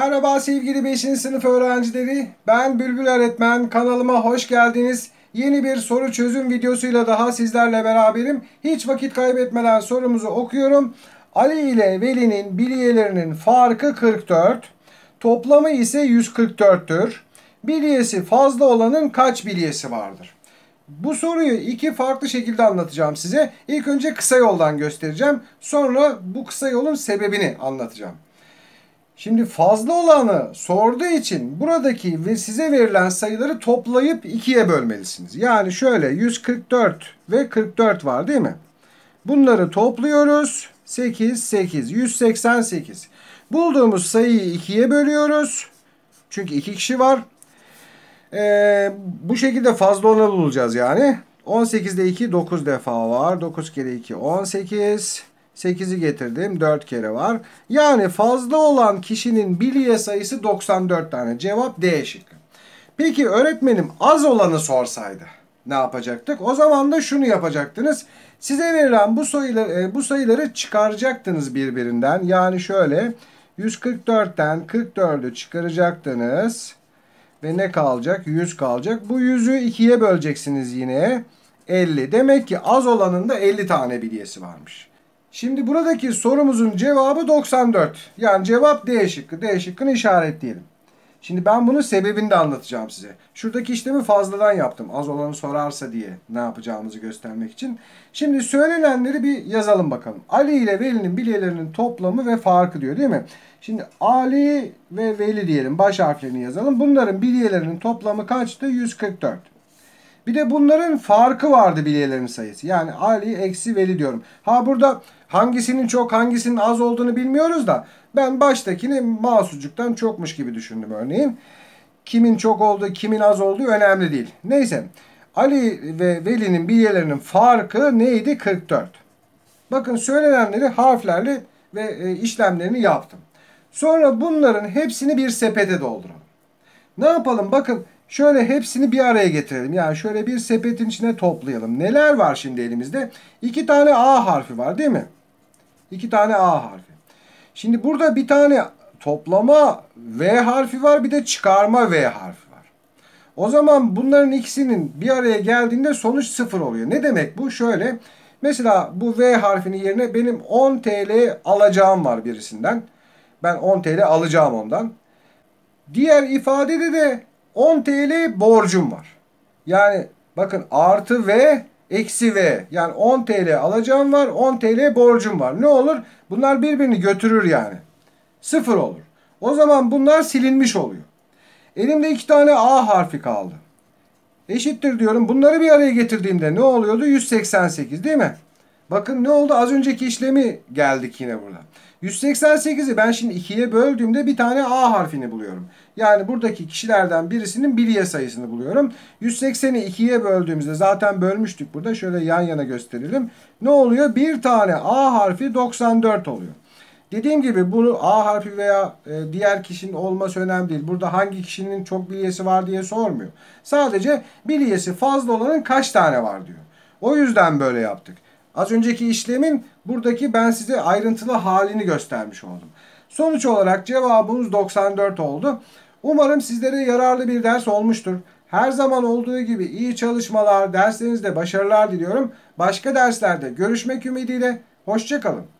Merhaba sevgili 5. sınıf öğrencileri. Ben Bülbül Öğretmen. Kanalıma hoş geldiniz. Yeni bir soru çözüm videosuyla daha sizlerle beraberim. Hiç vakit kaybetmeden sorumuzu okuyorum. Ali ile Veli'nin bilyelerinin farkı 44. Toplamı ise 144'tür. Bilyesi fazla olanın kaç bilyesi vardır? Bu soruyu iki farklı şekilde anlatacağım size. İlk önce kısa yoldan göstereceğim. Sonra bu kısa yolun sebebini anlatacağım. Şimdi fazla olanı sorduğu için buradaki ve size verilen sayıları toplayıp ikiye bölmelisiniz. Yani şöyle 144 ve 44 var değil mi? Bunları topluyoruz. 8, 8, 188. Bulduğumuz sayıyı ikiye bölüyoruz. Çünkü iki kişi var. Ee, bu şekilde fazla olanı bulacağız yani. 18'de 2 9 defa var. 9 kere 2 18. 8'i getirdim. 4 kere var. Yani fazla olan kişinin bilye sayısı 94 tane. Cevap D şıkkı. Peki öğretmenim az olanı sorsaydı ne yapacaktık? O zaman da şunu yapacaktınız. Size verilen bu sayıları, e, bu sayıları çıkaracaktınız birbirinden. Yani şöyle 144'ten 44'ü çıkaracaktınız. Ve ne kalacak? 100 kalacak. Bu 100'ü 2'ye böleceksiniz yine. 50. Demek ki az olanın da 50 tane bilyesi varmış. Şimdi buradaki sorumuzun cevabı 94. Yani cevap D şıkkı. D şıkkını işaretleyelim. Şimdi ben bunun sebebini de anlatacağım size. Şuradaki işlemi fazladan yaptım. Az olanı sorarsa diye ne yapacağımızı göstermek için. Şimdi söylenenleri bir yazalım bakalım. Ali ile Veli'nin bilyelerinin toplamı ve farkı diyor değil mi? Şimdi Ali ve Veli diyelim. Baş harflerini yazalım. Bunların bilyelerinin toplamı kaçtı? 144. Bir de bunların farkı vardı bilyelerin sayısı. Yani Ali eksi Veli diyorum. Ha burada hangisinin çok hangisinin az olduğunu bilmiyoruz da ben baştakini masucuktan çokmuş gibi düşündüm örneğin. Kimin çok olduğu kimin az olduğu önemli değil. Neyse Ali ve Veli'nin bilyelerinin farkı neydi? 44. Bakın söylenenleri harflerle ve e, işlemlerini yaptım. Sonra bunların hepsini bir sepete dolduralım. Ne yapalım? Bakın Şöyle hepsini bir araya getirelim. Yani şöyle bir sepetin içine toplayalım. Neler var şimdi elimizde? İki tane A harfi var değil mi? İki tane A harfi. Şimdi burada bir tane toplama V harfi var bir de çıkarma V harfi var. O zaman bunların ikisinin bir araya geldiğinde sonuç sıfır oluyor. Ne demek bu? Şöyle mesela bu V harfinin yerine benim 10 TL alacağım var birisinden. Ben 10 TL alacağım ondan. Diğer ifadede de 10 TL borcum var. Yani bakın artı V eksi V. Yani 10 TL alacağım var 10 TL borcum var. Ne olur? Bunlar birbirini götürür yani. Sıfır olur. O zaman bunlar silinmiş oluyor. Elimde iki tane A harfi kaldı. Eşittir diyorum. Bunları bir araya getirdiğimde ne oluyordu? 188 değil mi? Bakın ne oldu? Az önceki işlemi geldik yine burada. 188'i ben şimdi ikiye böldüğümde bir tane A harfini buluyorum. Yani buradaki kişilerden birisinin bilye sayısını buluyorum. 180'i ikiye böldüğümüzde zaten bölmüştük burada. Şöyle yan yana gösterelim. Ne oluyor? Bir tane A harfi 94 oluyor. Dediğim gibi bu A harfi veya e, diğer kişinin olması önemli değil. Burada hangi kişinin çok bilyesi var diye sormuyor. Sadece bilyesi fazla olanın kaç tane var diyor. O yüzden böyle yaptık. Az önceki işlemin buradaki ben size ayrıntılı halini göstermiş oldum. Sonuç olarak cevabımız 94 oldu. Umarım sizlere yararlı bir ders olmuştur. Her zaman olduğu gibi iyi çalışmalar, derslerinizde başarılar diliyorum. Başka derslerde görüşmek ümidiyle. Hoşçakalın.